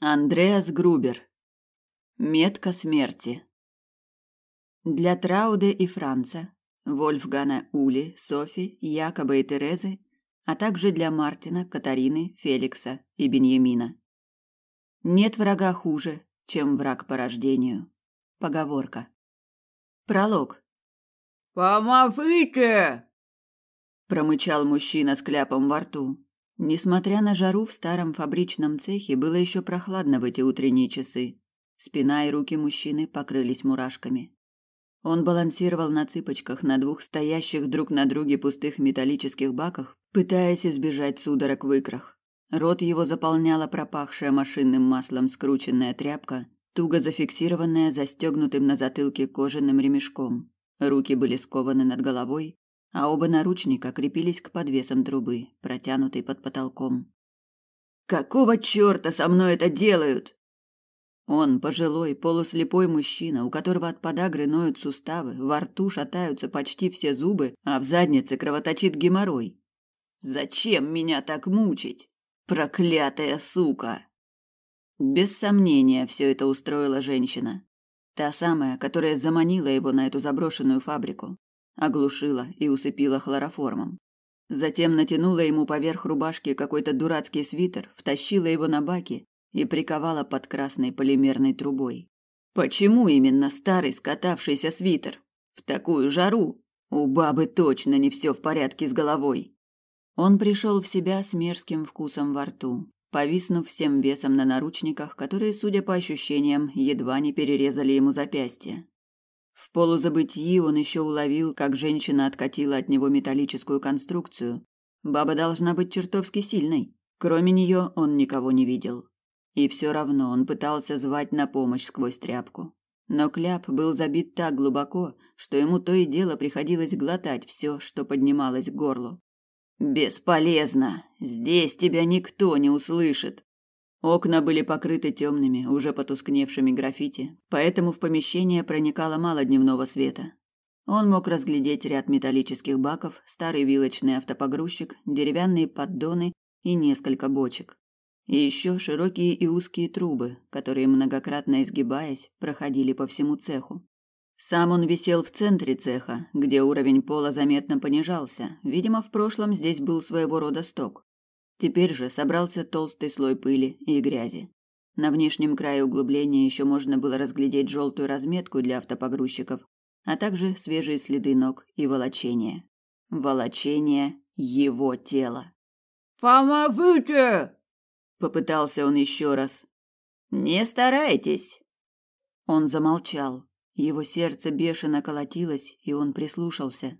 Андреас Грубер. Метка смерти. Для Трауде и Франца, Вольфгана Ули, Софи, Якоба и Терезы, а также для Мартина, Катарины, Феликса и Беньямина. Нет врага хуже, чем враг по рождению. Поговорка. Пролог. Помогите! промычал мужчина с кляпом во рту. Несмотря на жару в старом фабричном цехе, было еще прохладно в эти утренние часы. Спина и руки мужчины покрылись мурашками. Он балансировал на цыпочках на двух стоящих друг на друге пустых металлических баках, пытаясь избежать судорог в икрах. Рот его заполняла пропахшая машинным маслом скрученная тряпка, туго зафиксированная застегнутым на затылке кожаным ремешком. Руки были скованы над головой, а оба наручника крепились к подвесам трубы, протянутой под потолком. «Какого черта со мной это делают?» Он, пожилой, полуслепой мужчина, у которого от подагры ноют суставы, во рту шатаются почти все зубы, а в заднице кровоточит геморрой. «Зачем меня так мучить? Проклятая сука!» Без сомнения, все это устроила женщина. Та самая, которая заманила его на эту заброшенную фабрику, оглушила и усыпила хлороформом. Затем натянула ему поверх рубашки какой-то дурацкий свитер, втащила его на баки и приковала под красной полимерной трубой. Почему именно старый скатавшийся свитер? В такую жару у бабы точно не все в порядке с головой. Он пришел в себя с мерзким вкусом во рту, повиснув всем весом на наручниках, которые, судя по ощущениям, едва не перерезали ему запястье полузабытии он еще уловил, как женщина откатила от него металлическую конструкцию. Баба должна быть чертовски сильной. Кроме нее он никого не видел. И все равно он пытался звать на помощь сквозь тряпку. Но кляп был забит так глубоко, что ему то и дело приходилось глотать все, что поднималось к горлу. «Бесполезно! Здесь тебя никто не услышит!» Окна были покрыты темными, уже потускневшими граффити, поэтому в помещение проникало мало дневного света. Он мог разглядеть ряд металлических баков, старый вилочный автопогрузчик, деревянные поддоны и несколько бочек. И еще широкие и узкие трубы, которые, многократно изгибаясь, проходили по всему цеху. Сам он висел в центре цеха, где уровень пола заметно понижался. Видимо, в прошлом здесь был своего рода сток. Теперь же собрался толстый слой пыли и грязи. На внешнем крае углубления еще можно было разглядеть желтую разметку для автопогрузчиков, а также свежие следы ног и волочение. Волочение его тела. «Помогите!» — попытался он еще раз. «Не старайтесь!» Он замолчал. Его сердце бешено колотилось, и он прислушался.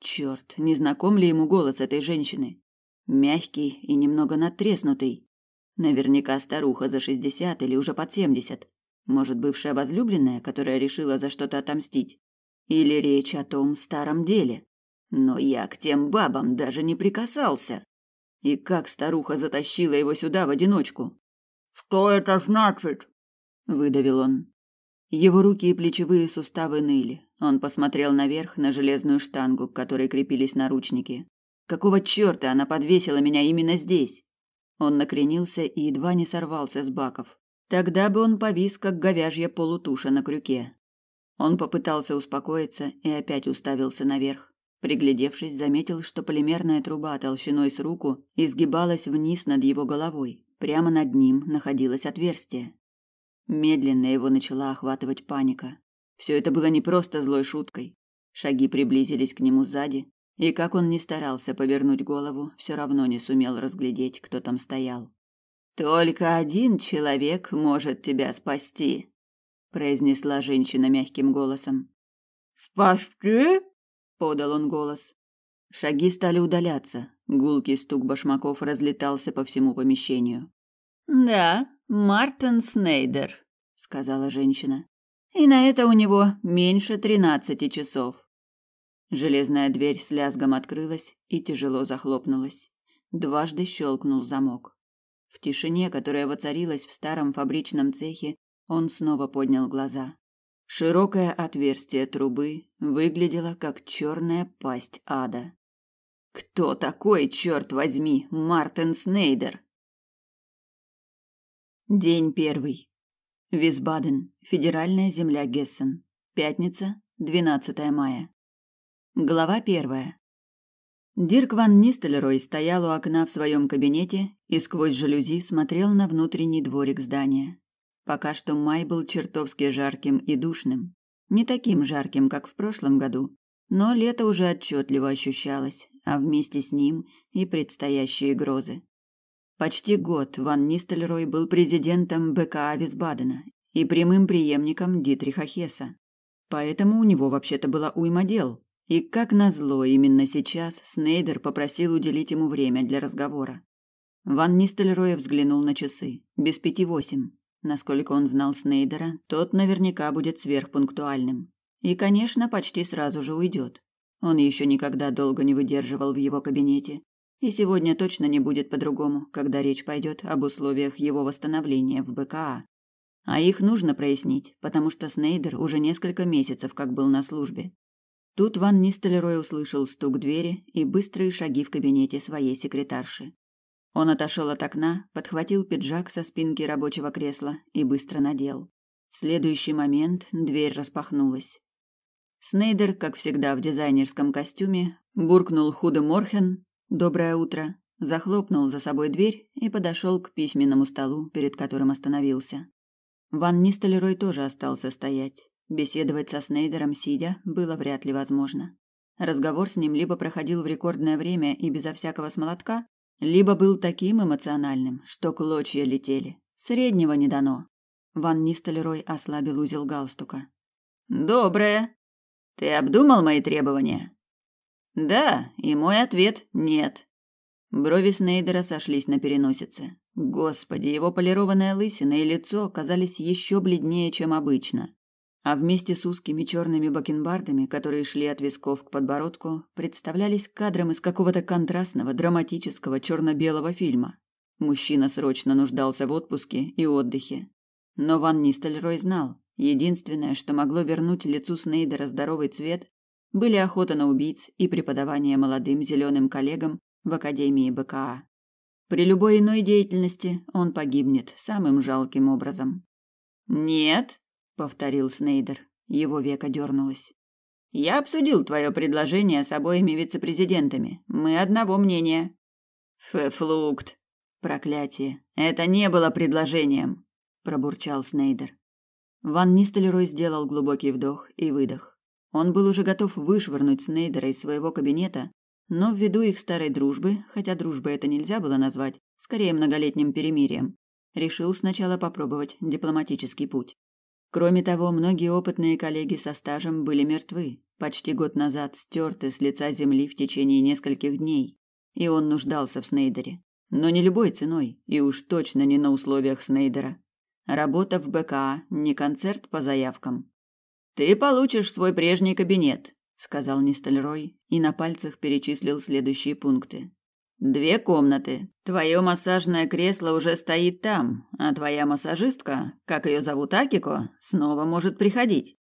Черт, не знаком ли ему голос этой женщины? мягкий и немного надтреснутый. Наверняка старуха за шестьдесят или уже под семьдесят. Может, бывшая возлюбленная, которая решила за что-то отомстить. Или речь о том старом деле. Но я к тем бабам даже не прикасался. И как старуха затащила его сюда в одиночку? «Что это значит?» – выдавил он. Его руки и плечевые суставы ныли. Он посмотрел наверх на железную штангу, к которой крепились наручники. Какого чёрта она подвесила меня именно здесь? Он накренился и едва не сорвался с баков. Тогда бы он повис, как говяжья полутуша на крюке. Он попытался успокоиться и опять уставился наверх. Приглядевшись, заметил, что полимерная труба толщиной с руку изгибалась вниз над его головой. Прямо над ним находилось отверстие. Медленно его начала охватывать паника. Все это было не просто злой шуткой. Шаги приблизились к нему сзади, и как он не старался повернуть голову, все равно не сумел разглядеть, кто там стоял. Только один человек может тебя спасти, произнесла женщина мягким голосом. Спасти? подал он голос. Шаги стали удаляться. Гулкий стук башмаков разлетался по всему помещению. Да, Мартин Снейдер, сказала женщина. И на это у него меньше тринадцати часов. Железная дверь с лязгом открылась и тяжело захлопнулась. Дважды щелкнул замок. В тишине, которая воцарилась в старом фабричном цехе, он снова поднял глаза. Широкое отверстие трубы выглядело как черная пасть ада. «Кто такой, черт возьми, Мартин Снейдер?» День первый. Висбаден, федеральная земля Гессен. Пятница, 12 мая. Глава первая. Дирк ван Нистелерой стоял у окна в своем кабинете и сквозь жалюзи смотрел на внутренний дворик здания. Пока что май был чертовски жарким и душным. Не таким жарким, как в прошлом году, но лето уже отчетливо ощущалось, а вместе с ним и предстоящие грозы. Почти год Ван Нистельрой был президентом БКА Висбадена и прямым преемником Дитриха Хесса. Поэтому у него вообще-то было уйма дел, и как назло, именно сейчас Снейдер попросил уделить ему время для разговора. Ван Нистельрой взглянул на часы. Без пяти восемь. Насколько он знал Снейдера, тот наверняка будет сверхпунктуальным. И, конечно, почти сразу же уйдет. Он еще никогда долго не выдерживал в его кабинете. И сегодня точно не будет по-другому, когда речь пойдет об условиях его восстановления в БКА. А их нужно прояснить, потому что Снейдер уже несколько месяцев как был на службе, Тут Ван Нистелерой услышал стук двери и быстрые шаги в кабинете своей секретарши. Он отошел от окна, подхватил пиджак со спинки рабочего кресла и быстро надел. В следующий момент дверь распахнулась. Снейдер, как всегда в дизайнерском костюме, буркнул худо Морхен «Доброе утро», захлопнул за собой дверь и подошел к письменному столу, перед которым остановился. Ван Нистелерой тоже остался стоять. Беседовать со Снейдером, сидя, было вряд ли возможно. Разговор с ним либо проходил в рекордное время и безо всякого смолотка, либо был таким эмоциональным, что клочья летели. Среднего не дано. Ван Нистелерой ослабил узел галстука. «Доброе. Ты обдумал мои требования?» «Да, и мой ответ – нет». Брови Снейдера сошлись на переносице. Господи, его полированная лысина и лицо казались еще бледнее, чем обычно а вместе с узкими черными бакенбардами, которые шли от висков к подбородку, представлялись кадром из какого-то контрастного, драматического черно-белого фильма. Мужчина срочно нуждался в отпуске и отдыхе. Но Ван Нистельрой знал, единственное, что могло вернуть лицу Снейдера здоровый цвет, были охота на убийц и преподавание молодым зеленым коллегам в Академии БКА. При любой иной деятельности он погибнет самым жалким образом. «Нет», повторил Снейдер. Его веко дернулось. Я обсудил твое предложение с обоими вице-президентами. Мы одного мнения. Фефлукт. Проклятие. Это не было предложением, пробурчал Снейдер. Ван Нистелерой сделал глубокий вдох и выдох. Он был уже готов вышвырнуть Снейдера из своего кабинета, но ввиду их старой дружбы, хотя дружбой это нельзя было назвать, скорее многолетним перемирием, решил сначала попробовать дипломатический путь. Кроме того, многие опытные коллеги со стажем были мертвы, почти год назад стерты с лица земли в течение нескольких дней, и он нуждался в Снейдере. Но не любой ценой, и уж точно не на условиях Снейдера. Работа в БКА, не концерт по заявкам. «Ты получишь свой прежний кабинет», — сказал Нистальрой, и на пальцах перечислил следующие пункты. Две комнаты. Твое массажное кресло уже стоит там, а твоя массажистка, как ее зовут Акико, снова может приходить.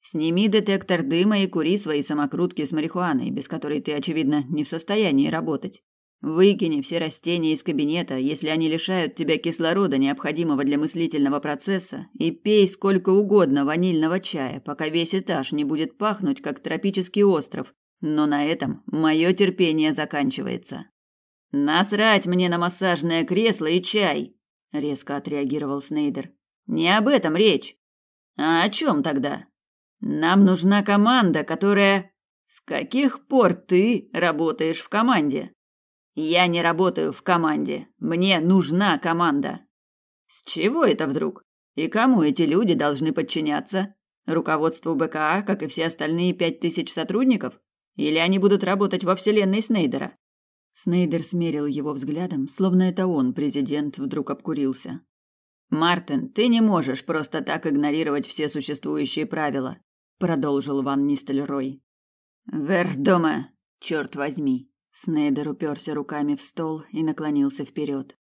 Сними детектор дыма и кури свои самокрутки с марихуаной, без которой ты, очевидно, не в состоянии работать. Выкини все растения из кабинета, если они лишают тебя кислорода, необходимого для мыслительного процесса, и пей сколько угодно ванильного чая, пока весь этаж не будет пахнуть, как тропический остров. Но на этом мое терпение заканчивается. Насрать мне на массажное кресло и чай, резко отреагировал Снейдер. Не об этом речь. А о чем тогда? Нам нужна команда, которая С каких пор ты работаешь в команде? Я не работаю в команде. Мне нужна команда. С чего это вдруг? И кому эти люди должны подчиняться? Руководству БКА, как и все остальные пять тысяч сотрудников? Или они будут работать во вселенной Снейдера? Снейдер смерил его взглядом, словно это он, президент, вдруг обкурился. «Мартин, ты не можешь просто так игнорировать все существующие правила», продолжил Ван Нистельрой. Вердома, черт возьми!» Снейдер уперся руками в стол и наклонился вперед.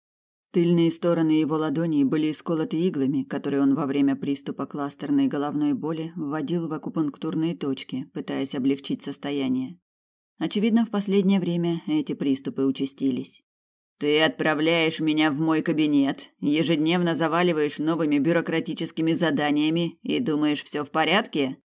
Тыльные стороны его ладоней были исколоты иглами, которые он во время приступа кластерной головной боли вводил в акупунктурные точки, пытаясь облегчить состояние. Очевидно, в последнее время эти приступы участились. Ты отправляешь меня в мой кабинет, ежедневно заваливаешь новыми бюрократическими заданиями и думаешь, все в порядке?